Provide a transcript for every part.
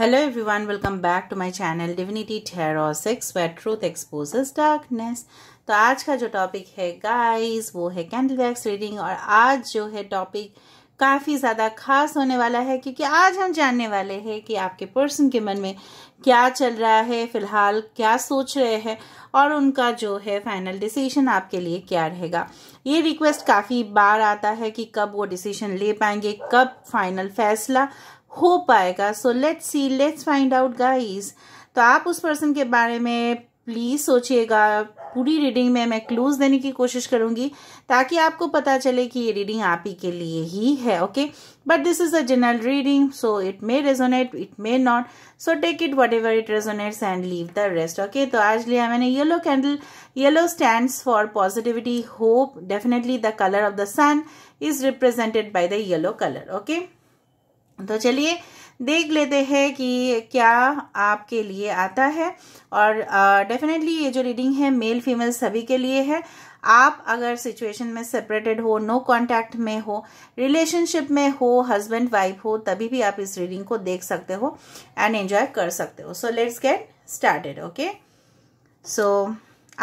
Hello everyone welcome back to my channel divinity tarotics wait truth exposes darkness तो आज का जो topic है गाइस वो है कैंडल वैक्स रीडिंग और आज जो है टॉपिक काफ़ी ज़्यादा खास होने वाला है क्योंकि आज हम जानने वाले हैं कि आपके पर्सन के मन में क्या चल रहा है फिलहाल क्या सोच रहे हैं और उनका जो है फाइनल डिसीजन आपके लिए क्या रहेगा ये रिक्वेस्ट काफ़ी बार आता है कि कब वो डिसीजन ले पाएंगे कब फाइनल फैसला हो पाएगा so let's see let's find out guys तो आप उस पर्सन के बारे में प्लीज़ सोचिएगा पूरी रीडिंग में मैं क्लूज देने की कोशिश करूंगी ताकि आपको पता चले कि ये रीडिंग आप ही के लिए ही है okay but this is a general reading so it may resonate it may not so take it whatever it resonates and leave the rest okay तो आज लिया मैंने yellow candle yellow stand for positivity hope definitely the colour of the sun is represented by the yellow colour okay तो चलिए देख लेते हैं कि क्या आपके लिए आता है और डेफिनेटली ये जो रीडिंग है मेल फीमेल सभी के लिए है आप अगर सिचुएशन में सेपरेटेड हो नो कांटेक्ट में हो रिलेशनशिप में हो हस्बैंड वाइफ हो तभी भी आप इस रीडिंग को देख सकते हो एंड एंजॉय कर सकते हो so let's get started okay so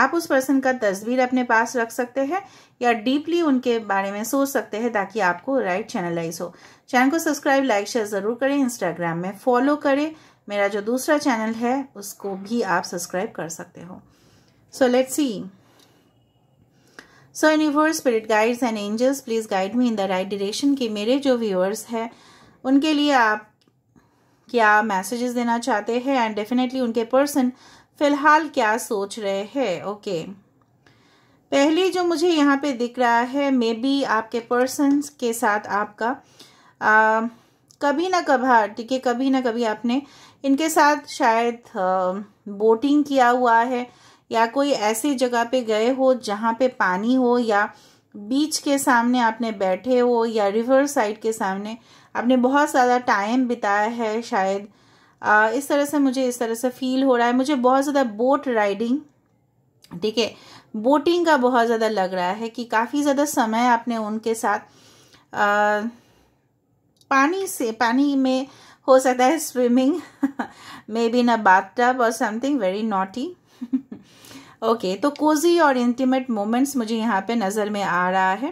आप उस पर्सन का तस्वीर अपने पास रख सकते हैं या डीपली उनके बारे में सोच सकते हैं ताकि आपको राइट चैनलाइज हो चैनल को सब्सक्राइब लाइक शेयर ज़रूर करें इंस्टाग्राम में फॉलो करें मेरा जो दूसरा चैनल है उसको भी आप सब्सक्राइब कर सकते हो so let see so universe spirit guides and angels please guide me in the right direction कि मेरे जो व्यूअर्स हैं उनके लिए आप क्या मैसेजेस देना चाहते हैं एंड डेफिनेटली उनके पर्सन फिलहाल क्या सोच रहे हैं ओके okay. पहले जो मुझे यहाँ पे दिख रहा है मे बी आपके पर्सन के साथ आपका आ, कभी ना कभार ठीक है कभी ना कभी आपने इनके साथ शायद बोटिंग किया हुआ है या कोई ऐसी जगह पे गए हो जहाँ पे पानी हो या बीच के सामने आपने बैठे हो या रिवर साइड के सामने आपने बहुत ज़्यादा टाइम बिताया है शायद आ, इस तरह से मुझे इस तरह से फील हो रहा है मुझे बहुत ज़्यादा बोट राइडिंग ठीक है बोटिंग का बहुत ज़्यादा लग रहा है कि काफ़ी ज़्यादा समय आपने उनके साथ आ, पानी से पानी में हो सकता है swimming may be bath bathtub और समथिंग वेरी नॉटी ओके तो कोजी और इंटीमेट मोमेंट्स मुझे यहाँ पे नज़र में आ रहा है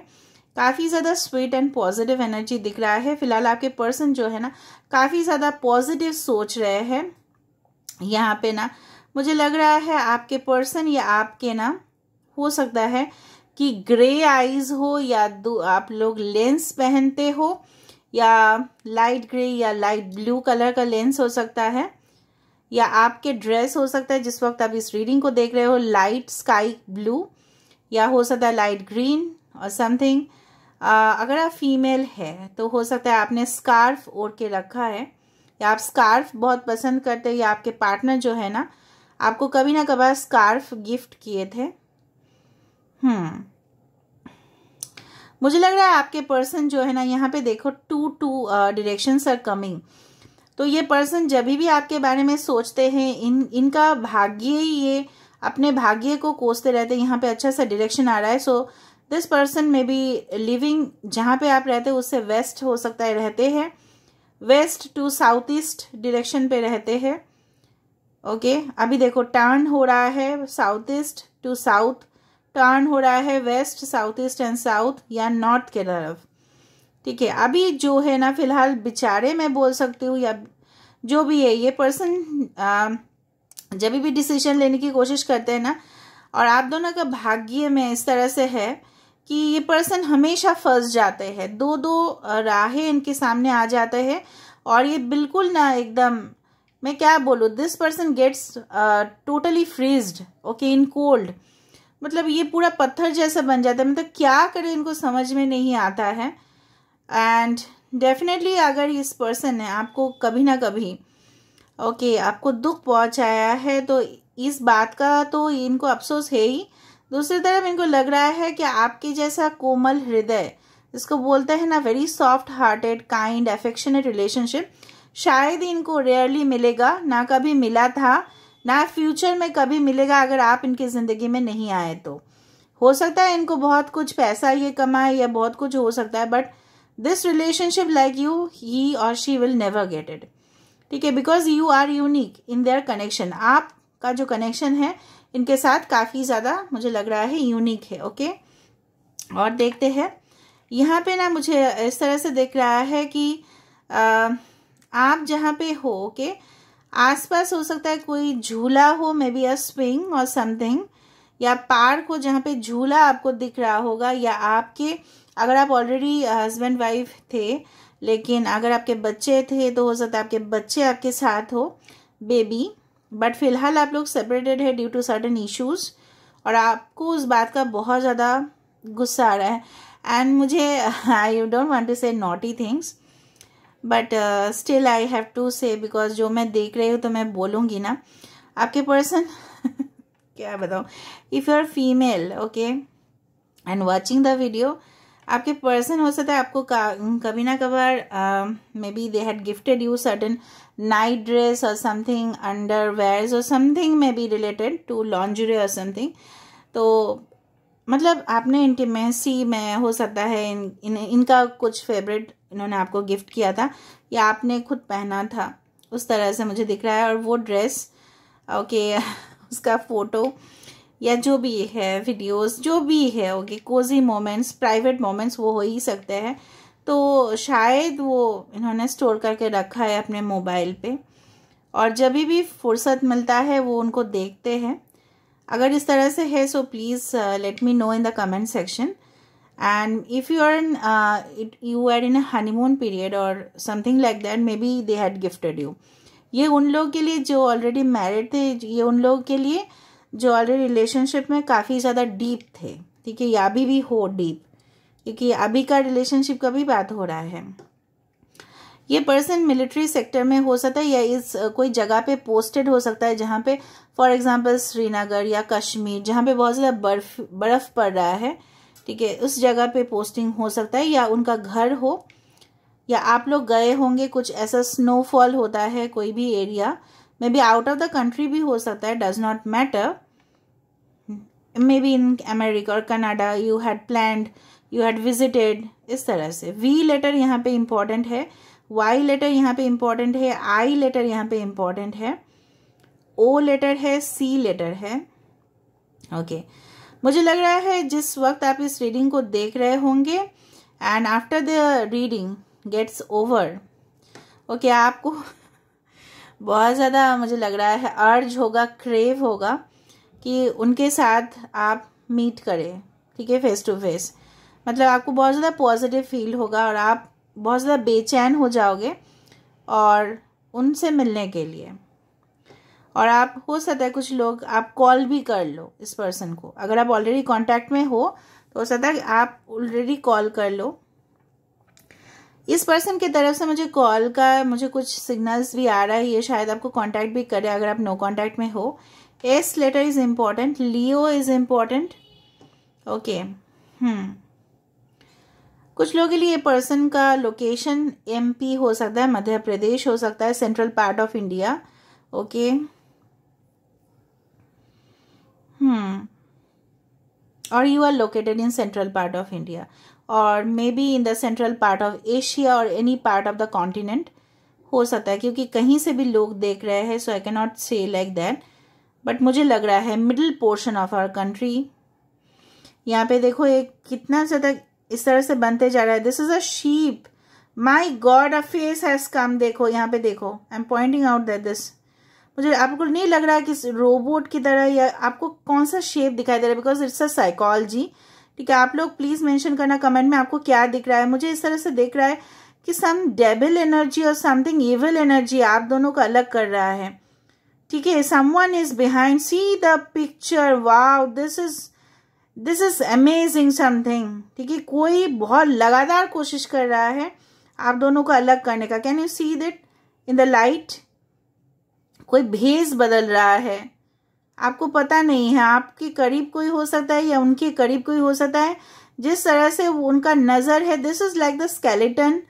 काफ़ी ज़्यादा स्वीट एंड पॉजिटिव एनर्जी दिख रहा है फिलहाल आपके पर्सन जो है ना काफ़ी ज़्यादा पॉजिटिव सोच रहे हैं यहाँ पे ना मुझे लग रहा है आपके पर्सन या आपके ना हो सकता है कि ग्रे आइज हो या आप लोग लेंस पहनते हो या लाइट ग्रे या लाइट ब्लू कलर का लेंस हो सकता है या आपके ड्रेस हो सकता है जिस वक्त आप इस रीडिंग को देख रहे हो लाइट स्काई ब्लू या हो सकता है लाइट ग्रीन और समथिंग अगर आप फीमेल है तो हो सकता है आपने स्कार्फ ओढ़ के रखा है या आप स्कार्फ बहुत पसंद करते हैं या आपके पार्टनर जो है ना आपको कभी ना कभार स्कार्फ गिफ्ट किए थे हम्म। मुझे लग रहा है आपके पर्सन जो है ना यहाँ पे देखो two two direction are coming तो ये पर्सन जब भी आपके बारे में सोचते हैं इन इनका भाग्य ही ये अपने भाग्य को कोसते रहते हैं यहाँ पे अच्छा सा डिरेक्शन आ रहा है so this person may be living जहाँ पे आप रहते हैं उससे वेस्ट हो सकता है रहते हैं west to south east direction पे रहते हैं ओके okay? अभी देखो टर्न हो रहा है south east to south turn हो रहा है west south east and south या नॉर्थ के तरफ ठीक है अभी जो है ना फिलहाल बेचारे मैं बोल सकती हूँ या जो भी है ये पर्सन जब भी डिसीजन लेने की कोशिश करते हैं ना और आप दोनों का भाग्य में इस तरह से है कि ये पर्सन हमेशा फंस जाते हैं दो दो राहें इनके सामने आ जाते हैं और ये बिल्कुल ना एकदम मैं क्या बोलूँ this person gets totally freezed okay in cold मतलब ये पूरा पत्थर जैसा बन जाता है मतलब क्या करें इनको समझ में नहीं आता है एंड डेफिनेटली अगर इस पर्सन ने आपको कभी ना कभी ओके okay, आपको दुख पहुंचाया है तो इस बात का तो इनको अफसोस है ही दूसरी तरफ इनको लग रहा है कि आपके जैसा कोमल हृदय इसको बोलते हैं ना very soft hearted kind affectionate relationship शायद इनको रेयरली मिलेगा ना कभी मिला था ना फ्यूचर में कभी मिलेगा अगर आप इनकी ज़िंदगी में नहीं आए तो हो सकता है इनको बहुत कुछ पैसा ये कमाए या बहुत कुछ हो सकता है but this relationship like you he और she will never get it ठीक है because you are unique in their connection आपका जो कनेक्शन है इनके साथ काफ़ी ज़्यादा मुझे लग रहा है यूनिक है ओके okay? और देखते हैं यहाँ पे ना मुझे इस तरह से देख रहा है कि आ, आप जहाँ पे हो ओके okay? आसपास हो सकता है कोई झूला हो मे बी अ स्विंग और समथिंग या पार्क हो जहाँ पे झूला आपको दिख रहा होगा या आपके अगर आप ऑलरेडी हस्बैंड वाइफ थे लेकिन अगर आपके बच्चे थे तो हो सकता है आपके बच्चे आपके साथ हो बेबी बट फिलहाल आप लोग सेपरेटेड है ड्यू टू सर्टन इश्यूज़ और आपको उस बात का बहुत ज़्यादा गुस्सा आ रहा है एंड मुझे I don't want to say naughty things but still I have to say because जो मैं देख रही हूँ तो मैं बोलूँगी ना आपके पर्सन क्या बताऊँ if you are female okay and watching the video आपके पर्सन हो सकता है आपको कभी ना कभार may be they had gifted you certain night dress और समथिंग अंडर वेयर्स और something may be related to lingerie और समथिंग तो मतलब आपने इंटीमेसी में हो सकता है इन, इन इनका कुछ फेवरेट इन्होंने आपको गिफ्ट किया था या आपने खुद पहना था उस तरह से मुझे दिख रहा है और वो ड्रेस ओके उसका फ़ोटो या जो भी है वीडियोस जो भी है okay cozy moments private moments वो हो ही सकते हैं तो शायद वो इन्होंने स्टोर करके रखा है अपने मोबाइल पे और जब भी फुर्सत मिलता है वो उनको देखते हैं अगर इस तरह से है so please let me know in the comment section and if you are in you are in a honeymoon period और something like that may be they had gifted you ये उन लोग के लिए जो ऑलरेडी मैरिड थे ये उन लोग के लिए जो ऑलरेडी रिलेशनशिप में काफ़ी ज़्यादा डीप थे ठीक है या अभी भी हो डीप क्योंकि अभी का रिलेशनशिप का भी बात हो रहा है ये पर्सन मिलिट्री सेक्टर में हो सकता है या इस कोई जगह पे पोस्टेड हो सकता है जहाँ पे फॉर एग्जांपल श्रीनगर या कश्मीर जहाँ पे बहुत ज़्यादा बर्फ बर्फ़ पड़ रहा है ठीक है उस जगह पे पोस्टिंग हो सकता है या उनका घर हो या आप लोग गए होंगे कुछ ऐसा स्नोफॉल होता है कोई भी area maybe out of the country भी हो सकता है does not matter maybe in America और Canada you had planned you had visited इस तरह से वी लेटर यहाँ पे इम्पॉर्टेंट है वाई लेटर यहाँ पे इम्पॉर्टेंट है आई लेटर यहाँ पे इम्पॉर्टेंट है ओ लेटर है सी लेटर है ओके okay. मुझे लग रहा है जिस वक्त आप इस रीडिंग को देख रहे होंगे and after the reading gets over okay आपको बहुत ज़्यादा मुझे लग रहा है अर्ज होगा क्रेव होगा कि उनके साथ आप मीट करें ठीक है फेस टू फेस मतलब आपको बहुत ज़्यादा पॉजिटिव फील होगा और आप बहुत ज़्यादा बेचैन हो जाओगे और उनसे मिलने के लिए और आप हो सकता है कुछ लोग आप कॉल भी कर लो इस पर्सन को अगर आप ऑलरेडी कांटेक्ट में हो तो हो सकता है आप ऑलरेडी कॉल कर लो इस पर्सन की तरफ से मुझे कॉल का मुझे कुछ सिग्नल्स भी आ रहा है ये शायद आपको कांटेक्ट भी करे अगर आप नो कांटेक्ट में हो S letter is important Leo is important okay hmm कुछ लोगों के लिए पर्सन का लोकेशन एमपी हो सकता है मध्य प्रदेश हो सकता है central part of India okay hmm और you are located in central part of India और maybe in the central part of Asia और any part of the continent हो सकता है क्योंकि कहीं से भी लोग देख रहे हैं so I can not say like that but मुझे लग रहा है middle portion of our country यहाँ पे देखो एक कितना ज़्यादा इस तरह से बनते जा रहा है this is a sheep my god a face has come देखो यहाँ पे देखो I am pointing out that this मुझे आपको नहीं लग रहा है कि रोबोट की तरह या आपको कौन सा शेप दिखाई दे रहा है बिकॉज इट्स अ साइकोलॉजी ठीक है आप लोग प्लीज़ मेंशन करना कमेंट में आपको क्या दिख रहा है मुझे इस तरह से दिख रहा है कि सम डेबल एनर्जी और समथिंग इवल एनर्जी आप दोनों को अलग कर रहा है ठीक है someone is behind see the picture wow this is this is amazing something ठीक है कोई बहुत लगातार कोशिश कर रहा है आप दोनों को अलग करने का can you see it in the light कोई भेज बदल रहा है आपको पता नहीं है आपके करीब कोई हो सकता है या उनके करीब कोई हो सकता है जिस तरह से उनका नज़र है this is like the skeleton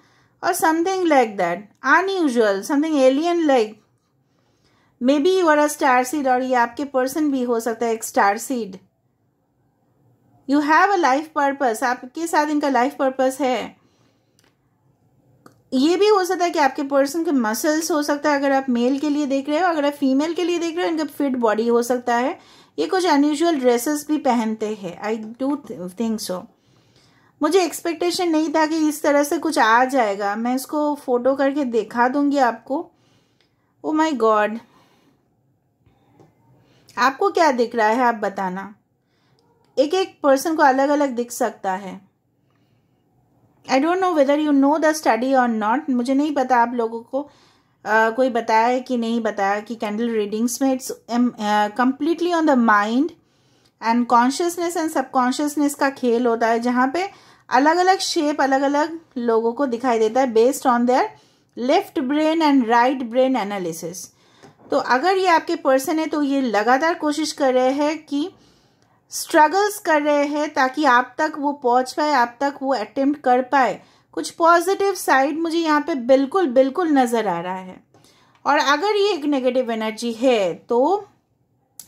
और something like that unusual something alien like maybe you are a star seed और ये आपके पर्सन भी हो सकता है एक star seed you have a life purpose आपके साथ इनका लाइफ पर्पस है ये भी हो सकता है कि आपके पर्सन के मसल्स हो सकता है अगर आप मेल के लिए देख रहे हो अगर आप फीमेल के लिए देख रहे हो इनका फिट बॉडी हो सकता है ये कुछ अनयूजल ड्रेसेस भी पहनते हैं आई डू थिंक सो मुझे एक्सपेक्टेशन नहीं था कि इस तरह से कुछ आ जाएगा मैं इसको फोटो करके दिखा दूंगी आपको ओ माई गॉड आपको क्या दिख रहा है आप बताना एक एक पर्सन को अलग अलग दिख सकता है I don't know whether you know the study और नॉट मुझे नहीं पता आप लोगों को Uh, कोई बताया कि नहीं बताया कि कैंडल रीडिंग्स में it's completely on the mind and consciousness and subconsciousness का खेल होता है जहाँ पे अलग अलग शेप अलग अलग लोगों को दिखाई देता है based on their left brain and right brain analysis तो अगर ये आपके पर्सन है तो ये लगातार कोशिश कर रहे हैं कि स्ट्रगल्स कर रहे हैं ताकि आप तक वो पहुंच पाए आप तक वो अटेम्प्ट कर पाए कुछ पॉजिटिव साइड मुझे यहाँ पे बिल्कुल बिल्कुल नज़र आ रहा है और अगर ये एक नेगेटिव एनर्जी है तो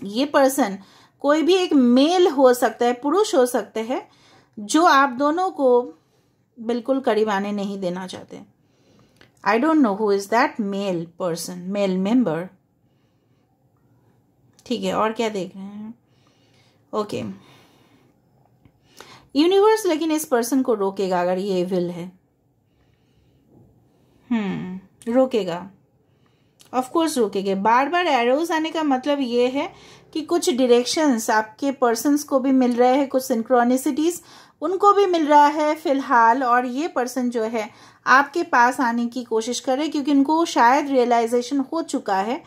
ये पर्सन कोई भी एक मेल हो सकता है पुरुष हो सकते हैं जो आप दोनों को बिल्कुल करीब आने नहीं देना चाहते I don't know who is that male person male member ठीक है और क्या देख रहे हैं ओके यूनिवर्स लेकिन इस पर्सन को रोकेगा अगर ये विल है हम्म रोकेगा ऑफ कोर्स रोकेगा बार बार एरोज आने का मतलब ये है कि कुछ डिरेक्शंस आपके पर्सनस को भी मिल रहे हैं कुछ सिंक्रोनिसिटीज़ उनको भी मिल रहा है फिलहाल और ये पर्सन जो है आपके पास आने की कोशिश कर रहे क्योंकि उनको शायद रियलाइजेशन हो चुका है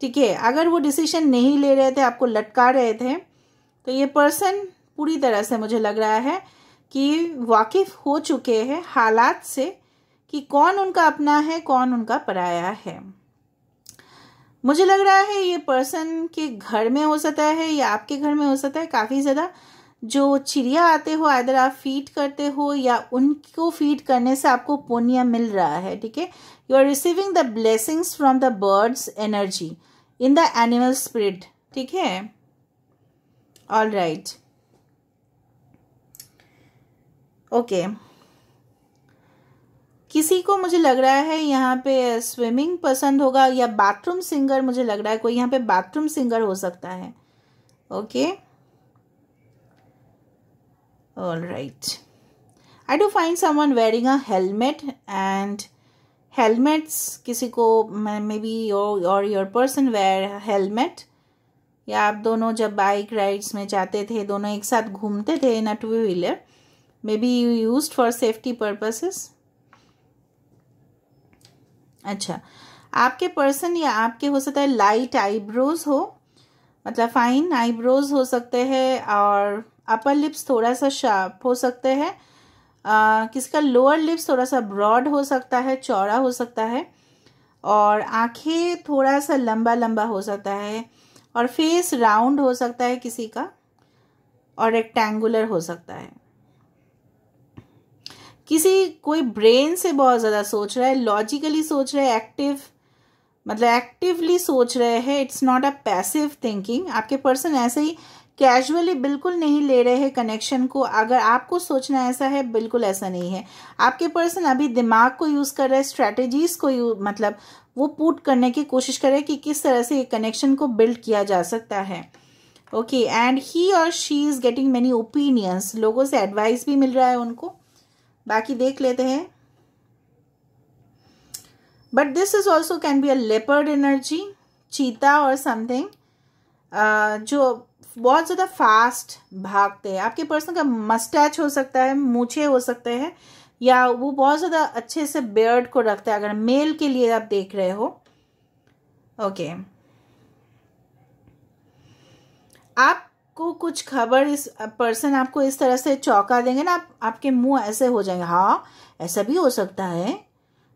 ठीक है अगर वो डिसीजन नहीं ले रहे थे आपको लटका रहे थे तो ये पर्सन पूरी तरह से मुझे लग रहा है कि वाकिफ हो चुके हैं हालात से कि कौन उनका अपना है कौन उनका पराया है मुझे लग रहा है ये पर्सन के घर में हो सकता है या आपके घर में हो सकता है काफ़ी ज़्यादा जो चिड़िया आते हो आदर आप फीड करते हो या उनको फीड करने से आपको पुण्य मिल रहा है ठीक है you are receiving the blessings from the birds energy in the animal spread ठीक है ऑल राइट ओके किसी को मुझे लग रहा है यहाँ पे स्विमिंग पसंद होगा या बाथरूम सिंगर मुझे लग रहा है कोई यहाँ पे बाथरूम सिंगर हो सकता है okay all right I do find someone wearing a helmet and helmets किसी को मे बी और योर पर्सन वेयर हेलमेट या आप दोनों जब बाइक राइड्स में जाते थे दोनों एक साथ घूमते थे in a two wheeler maybe you use for safety purposes अच्छा आपके पर्सन या आपके हो सकता है लाइट आईब्रोज हो मतलब फाइन आईब्रोज हो सकते हैं और अपर लिप्स थोड़ा सा शार्प हो सकते हैं किसका लोअर लिप्स थोड़ा सा ब्रॉड हो सकता है चौड़ा हो सकता है और आंखें थोड़ा सा लंबा लंबा हो सकता है और फेस राउंड हो सकता है किसी का और रेक्टेंगुलर हो सकता है किसी कोई ब्रेन से बहुत ज़्यादा सोच रहा है लॉजिकली सोच रहा है एक्टिव मतलब एक्टिवली सोच रहे हैं it's not a passive thinking आपके पर्सन ऐसे ही कैजुअली बिल्कुल नहीं ले रहे हैं कनेक्शन को अगर आपको सोचना ऐसा है बिल्कुल ऐसा नहीं है आपके पर्सन अभी दिमाग को यूज़ कर रहे हैं स्ट्रैटेजीज को यूज मतलब वो पुट करने की कोशिश करें कि किस तरह से ये कनेक्शन को बिल्ड किया जा सकता है ओके एंड ही और she is getting many opinions लोगों से एडवाइस भी मिल रहा है उनको बाकी देख लेते हैं but this is also can be a leopard energy cheetah और समथिंग जो बहुत ज़्यादा फास्ट भागते हैं आपके पर्सन का मस्टैच हो सकता है मूछे हो सकते हैं या वो बहुत ज़्यादा अच्छे से बियर्ड को रखता है अगर मेल के लिए आप देख रहे हो ओके आपको कुछ खबर इस पर्सन आपको इस तरह से चौंका देंगे ना आप, आपके मुंह ऐसे हो जाएंगे हाँ ऐसा भी हो सकता है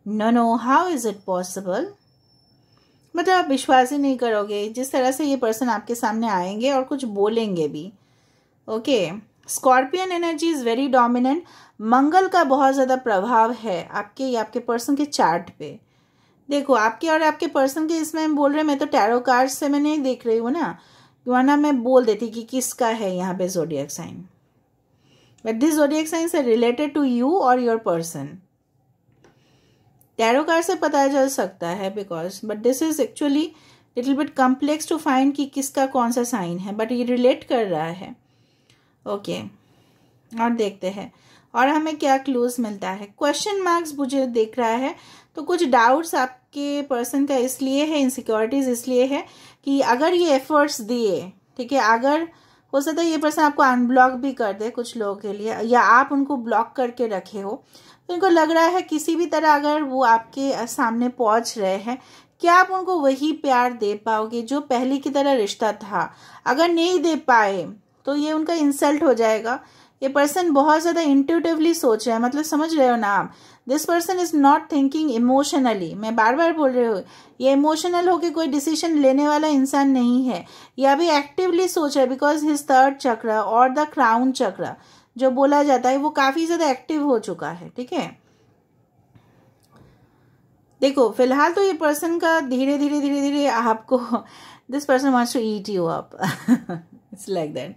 no no how is it possible मतलब आप विश्वास ही नहीं करोगे जिस तरह से ये पर्सन आपके सामने आएंगे और कुछ बोलेंगे भी okay scorpion energy is very dominant Mangal का बहुत ज़्यादा प्रभाव है आपके या आपके पर्सन के चार्ट पे देखो आपके और आपके पर्सन के इसमें बोल रहे मैं तो टैरो कार्ड से मैं नहीं देख रही हूँ ना वरना मैं बोल देती कि किसका है यहाँ पे zodiac sign but this zodiac sign से रिलेटेड टू यू और योर पर्सन टैरो कार्ड से पता चल सकता है because but this is actually little bit complex to find कि किसका कौन सा साइन है बट ये रिलेट कर रहा है ओके okay. और देखते हैं और हमें क्या क्लूज मिलता है क्वेश्चन मार्क्स मुझे देख रहा है तो कुछ डाउट्स आपके पर्सन का इसलिए है इनसिक्योरिटीज़ इसलिए है कि अगर ये एफर्ट्स दिए ठीक है अगर हो सकता है ये पर्सन आपको अनब्लॉक भी कर दे कुछ लोगों के लिए या आप उनको ब्लॉक करके रखे हो तो उनको लग रहा है किसी भी तरह अगर वो आपके सामने पहुंच रहे हैं क्या आप उनको वही प्यार दे पाओगे जो पहले की तरह रिश्ता था अगर नहीं दे पाए तो ये उनका इंसल्ट हो जाएगा ये पर्सन बहुत ज़्यादा इंट्यूटिवली सोच रहा है मतलब समझ रहे हो ना आप this person is not thinking emotionally मैं बार बार बोल रही हूँ ये इमोशनल होकर कोई डिसीजन लेने वाला इंसान नहीं है ये अभी एक्टिवली सोच रहा है बिकॉज हिज थर्ड चक्र और द क्राउन चक्र जो बोला जाता है वो काफ़ी ज़्यादा एक्टिव हो चुका है ठीक है देखो फिलहाल तो ये पर्सन का धीरे धीरे धीरे धीरे आपको this person wants to eat you up it's like that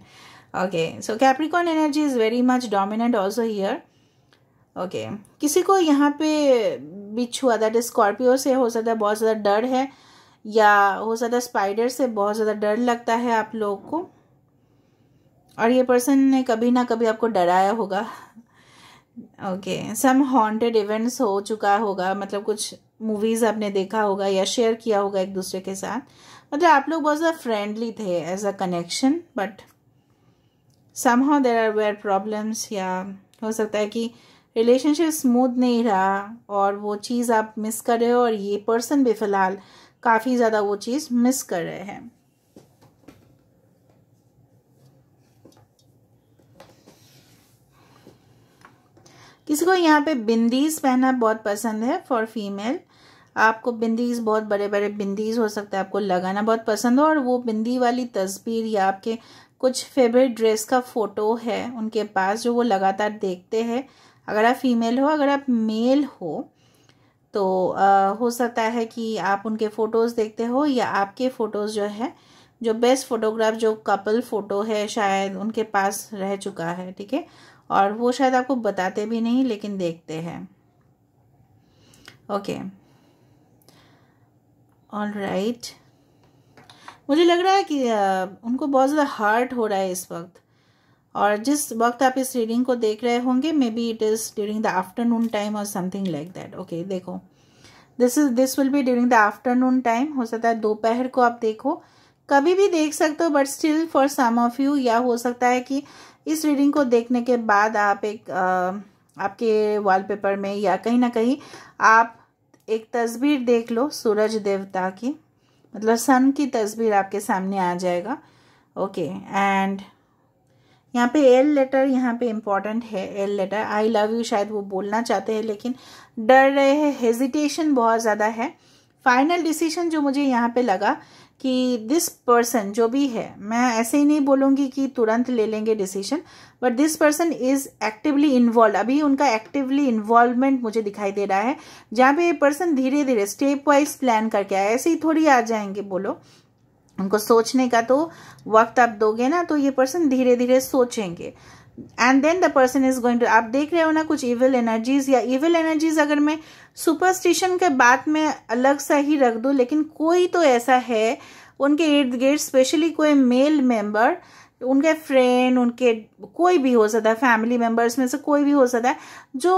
okay so Capricorn energy is very much dominant also here okay किसी को यहाँ पे बिच हुआ दैट स्कॉर्पियो से हो सकता है बहुत ज़्यादा डर है या हो सकता है स्पाइडर से बहुत ज़्यादा डर लगता है आप लोगों को और ये पर्सन ने कभी ना कभी आपको डराया होगा ओके सम हॉन्टेड इवेंट्स हो चुका होगा मतलब कुछ मूवीज़ आपने देखा होगा या शेयर किया होगा एक दूसरे के साथ मतलब आप लोग बहुत ज़्यादा फ्रेंडली थे as a connection but somehow there are where problems या हो सकता है कि रिलेशनशिप स्मूथ नहीं रहा और वो चीज़ आप मिस कर रहे हो और ये पर्सन भी फ़िलहाल काफ़ी ज़्यादा वो चीज़ मिस कर रहे हैं किसी को यहाँ पे बिंदीज पहनना बहुत पसंद है फॉर फीमेल आपको बिंदीज बहुत बड़े बड़े बिंदीज हो सकता है आपको लगाना बहुत पसंद हो और वो बिंदी वाली तस्वीर या आपके कुछ फेवरेट ड्रेस का फ़ोटो है उनके पास जो वो लगातार देखते हैं अगर आप फीमेल हो अगर आप मेल हो तो आ, हो सकता है कि आप उनके फ़ोटोज़ देखते हो या आपके फ़ोटोज़ जो है जो बेस्ट फ़ोटोग्राफ जो कपल फ़ोटो है शायद उनके पास रह चुका है ठीक है और वो शायद आपको बताते भी नहीं लेकिन देखते हैं ओके ऑल राइट मुझे लग रहा है कि उनको बहुत ज़्यादा हार्ट हो रहा है इस वक्त और जिस वक्त आप इस रीडिंग को देख रहे होंगे maybe it is during the afternoon time और समथिंग लाइक दैट ओके देखो this is this will be during the afternoon time हो सकता है दोपहर को आप देखो कभी भी देख सकते हो but still for some of you या हो सकता है कि इस रीडिंग को देखने के बाद आप एक आ, आपके वॉलपेपर में या कहीं ना कहीं आप एक तस्वीर देख लो सूरज देवता की मतलब सन की तस्वीर आपके सामने आ जाएगा ओके एंड यहाँ पे एल लेटर यहाँ पे इम्पॉर्टेंट है L letter I love you शायद वो बोलना चाहते हैं लेकिन डर रहे हैं हेजिटेशन बहुत ज़्यादा है फाइनल डिसीजन जो मुझे यहाँ पे लगा कि दिस पर्सन जो भी है मैं ऐसे ही नहीं बोलूंगी कि तुरंत ले लेंगे decision but this person is actively involve अभी उनका एक्टिवली इन्वॉल्वमेंट मुझे दिखाई दे रहा है जहां पे ये पर्सन धीरे धीरे स्टेप वाइज प्लान करके आए ऐसे ही थोड़ी आ जाएंगे बोलो उनको सोचने का तो वक्त आप दोगे ना तो ये पर्सन धीरे धीरे सोचेंगे and then the person is going to आप देख रहे हो ना कुछ इविल एनर्जीज या इविल एनर्जीज अगर मैं सुपरस्टिशन के बाद में अलग सा ही रख दूँ लेकिन कोई तो ऐसा है उनके इर्द गिर्द स्पेशली कोई मेल मेंबर उनके फ्रेंड उनके कोई भी हो सकता है फैमिली मेम्बर्स में से कोई भी हो सकता है जो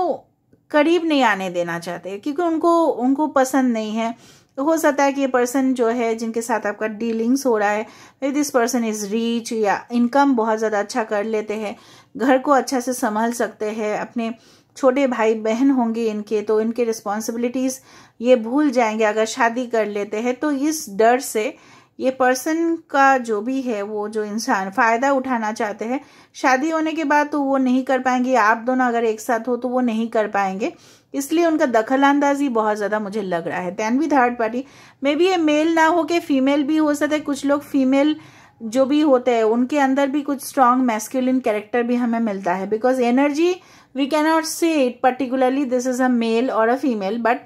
करीब नहीं आने देना चाहते क्योंकि उनको उनको पसंद नहीं है तो हो सकता है कि ये पर्सन जो है जिनके साथ आपका डीलिंग्स हो रहा है way this person is rich या इनकम बहुत ज़्यादा अच्छा कर लेते हैं घर को अच्छा से संभाल सकते हैं अपने छोटे भाई बहन होंगे इनके तो इनके रिस्पॉन्सिबिलिटीज़ ये भूल जाएंगे अगर शादी कर लेते हैं तो इस डर से ये पर्सन का जो भी है वो जो इंसान फ़ायदा उठाना चाहते हैं शादी होने के बाद तो वो नहीं कर पाएंगे आप दोनों अगर एक साथ हो तो वो नहीं कर पाएंगे इसलिए उनका दखल अंदाजी बहुत ज़्यादा मुझे लग रहा है तैन भी थर्ड पार्टी मे बी ये मेल ना हो के फीमेल भी हो सकता है कुछ लोग फीमेल जो भी होते हैं उनके अंदर भी कुछ स्ट्रांग मैस्कुलिन कैरेक्टर भी हमें मिलता है because energy we cannot say it particularly this is a male और a female but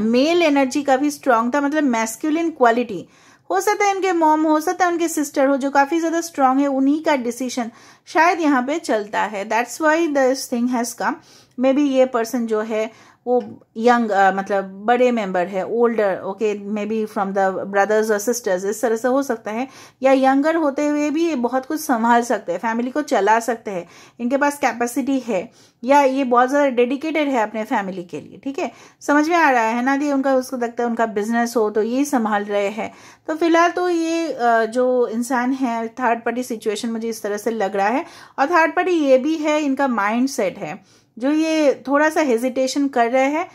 male energy का भी स्ट्रांग था मतलब मैस्कुलिन क्वालिटी हो सकता है इनके मॉम हो सकता है उनके सिस्टर हो जो काफ़ी ज़्यादा स्ट्रांग है उन्हीं का डिसीजन शायद यहाँ पे चलता है that's why this thing has come maybe ये पर्सन जो है वो यंग uh, मतलब बड़े मेंबर है older okay maybe from the brothers और सिस्टर्स इस तरह से हो सकता है या यंगर होते हुए भी ये बहुत कुछ संभाल सकते हैं फैमिली को चला सकते हैं इनके पास कैपेसिटी है या ये बहुत ज़्यादा डेडिकेटेड है अपने फैमिली के लिए ठीक है समझ में आ रहा है ना कि उनका उसको लगता है उनका बिजनेस हो तो ये संभाल रहे हैं तो फिलहाल तो ये uh, जो इंसान है थर्ड पार्टी सिचुएशन मुझे इस तरह से लग रहा है और थर्ड पार्टी ये भी है इनका माइंड सेट है जो ये थोड़ा सा हेजिटेशन कर रहे हैं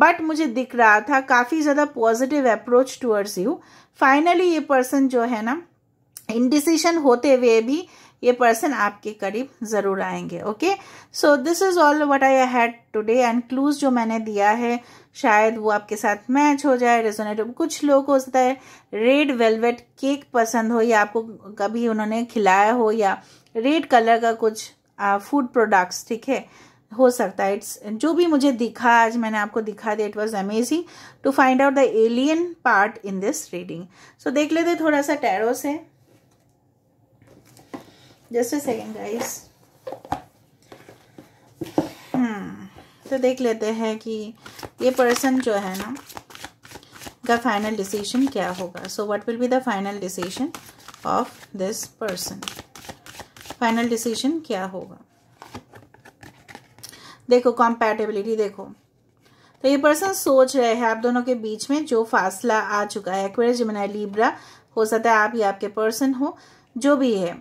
बट मुझे दिख रहा था काफ़ी ज़्यादा positive approach towards you finally ये पर्सन जो है ना इनडिसीशन होते हुए भी ये पर्सन आपके करीब ज़रूर आएंगे okay so this is all what I had today and clues जो मैंने दिया है शायद वो आपके साथ मैच हो जाए रेजोनेट कुछ लोग हो सकता है रेड वेलवेट केक पसंद हो या आपको कभी उन्होंने खिलाया हो या रेड कलर का कुछ फूड प्रोडक्ट्स ठीक है हो सकता है इट्स जो भी मुझे दिखा आज मैंने आपको दिखा दिया it was amazing to find out the alien part in this reading so देख लेते थोड़ा सा टैरो से जस्ट सेकेंड गाइस तो देख लेते हैं कि ये पर्सन जो है ना का फाइनल डिसीजन क्या होगा so what will be the final decision of this person final decision क्या होगा देखो कॉम्पैटिबिलिटी देखो तो ये पर्सन सोच रहे हैं आप दोनों के बीच में जो फासला आ चुका है एक्वेरियस जिमनाई लिब्रा हो सकता है आप या आपके पर्सन हो जो भी है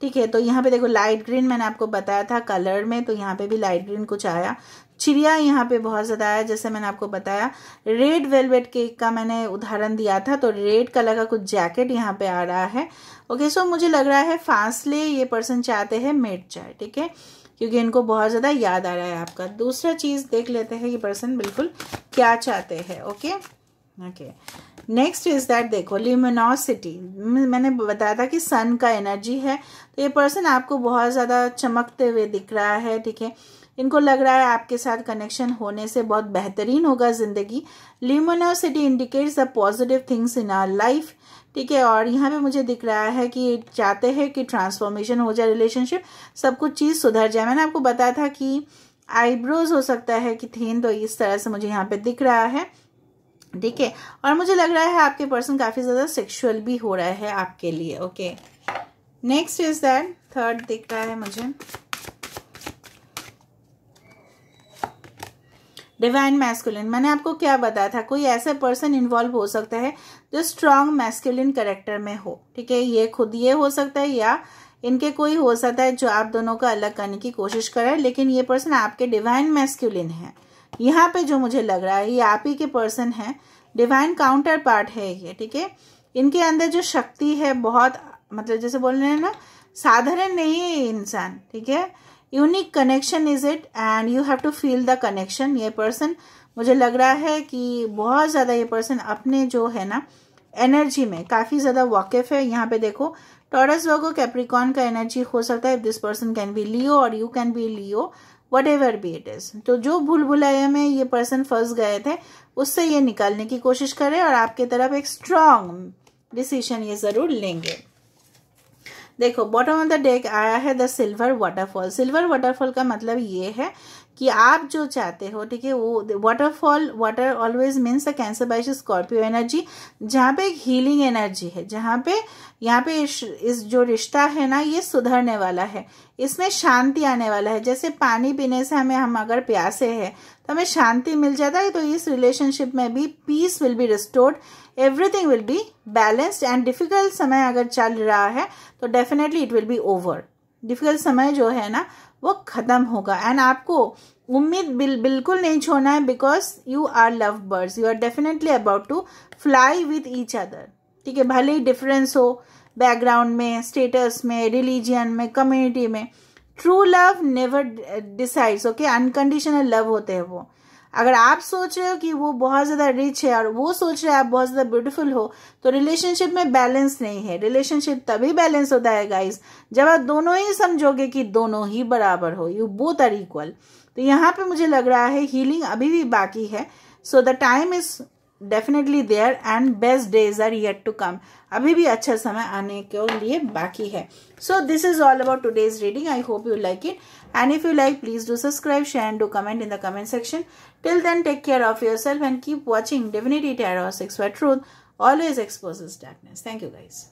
ठीक है तो यहाँ पे देखो लाइट ग्रीन मैंने आपको बताया था कलर में तो यहाँ पे भी लाइट ग्रीन कुछ आया चिड़िया यहाँ पे बहुत ज़्यादा आया जैसे मैंने आपको बताया रेड वेलवेट केक का मैंने उदाहरण दिया था तो रेड कलर का कुछ जैकेट यहाँ पे आ रहा है ओके सो मुझे लग रहा है फासले ये पर्सन चाहते हैं मेट चाय ठीक है क्योंकि इनको बहुत ज़्यादा याद आ रहा है आपका दूसरा चीज़ देख लेते हैं कि पर्सन बिल्कुल क्या चाहते हैं okay okay next is that देखो ल्यूमिनोसिटी मैंने बताया था कि सन का एनर्जी है तो ये पर्सन आपको बहुत ज़्यादा चमकते हुए दिख रहा है ठीक है इनको लग रहा है आपके साथ कनेक्शन होने से बहुत बेहतरीन होगा जिंदगी luminosity indicates the positive things in our life ठीक है और यहाँ पे मुझे दिख रहा है कि चाहते हैं कि ट्रांसफॉर्मेशन हो जाए रिलेशनशिप सब कुछ चीज़ सुधर जाए मैंने आपको बताया था कि आईब्रोज हो सकता है कि थीन तो इस तरह से मुझे यहाँ पे दिख रहा है ठीक है और मुझे लग रहा है आपके पर्सन काफ़ी ज़्यादा सेक्शुअल भी हो रहा है आपके लिए okay next is that third दिख रहा है मुझे डिवाइन मैस्कुलिन मैंने आपको क्या बताया था कोई ऐसा पर्सन इन्वॉल्व हो सकता है जो स्ट्रांग मैस्कुलिन करेक्टर में हो ठीक है ये खुद ये हो सकता है या इनके कोई हो सकता है जो आप दोनों का अलग करने की कोशिश कर रहा है लेकिन ये पर्सन आपके डिवाइन मैस्कुलिन है यहाँ पे जो मुझे लग रहा है ये आप ही के पर्सन है डिवाइन काउंटर पार्ट है ये ठीक है इनके अंदर जो शक्ति है बहुत मतलब जैसे बोल रहे हैं ना साधारण नहीं है इंसान ठीक है unique connection is it and you have to feel the connection ये पर्सन मुझे लग रहा है कि बहुत ज़्यादा ये पर्सन अपने जो है ना एनर्जी में काफ़ी ज़्यादा वाकिफ है यहाँ पे देखो टॉरस वर्गो कैप्रिकॉन का एनर्जी हो सकता है this person can be Leo और you can be Leo whatever be it is तो जो भूल भुलाया में ये पर्सन फंस गए थे उससे ये निकालने की कोशिश करें और आपकी तरफ एक स्ट्रांग डिसीशन ये ज़रूर लेंगे देखो बॉटम ऑफ द डेक आया है the silver waterfall silver waterfall का मतलब ये है कि आप जो चाहते हो ठीक है वो waterfall water always means a Cancer Pisces Scorpio energy जहाँ पे एक हीलिंग एनर्जी है जहाँ पे यहाँ पे इस, इस जो रिश्ता है ना ये सुधरने वाला है इसमें शांति आने वाला है जैसे पानी पीने से हमें हम अगर प्यासे हैं तो हमें शांति मिल जाता है तो इस रिलेशनशिप में भी peace will be restored everything will be balanced and difficult समय अगर चल रहा है तो definitely it will be over difficult समय जो है ना वो ख़त्म होगा एंड आपको उम्मीद बिल बिल्कुल नहीं छोड़ना है because you are love birds you are definitely about to fly with each other ठीक है भले ही डिफरेंस हो बैकग्राउंड में स्टेटस में रिलीजियन में कम्युनिटी में true love never decides okay unconditional love होते हैं वो अगर आप सोच रहे हो कि वो बहुत ज़्यादा रिच है और वो सोच रहे हैं आप बहुत ज़्यादा ब्यूटीफुल हो तो रिलेशनशिप में बैलेंस नहीं है रिलेशनशिप तभी बैलेंस होता है गाइस जब आप दोनों ही समझोगे कि दोनों ही बराबर हो यू बोथ आर इक्वल तो यहाँ पे मुझे लग रहा है हीलिंग अभी भी बाकी है so the time is definitely there and best days are yet to come अभी भी अच्छा समय आने के लिए बाकी है so this is all about today's reading I hope you like it and if you like please do subscribe share and do comment in the comment section Till then, take care of yourself and keep watching Divinity Tarot 6 Where Truth always exposes darkness. Thank you, guys.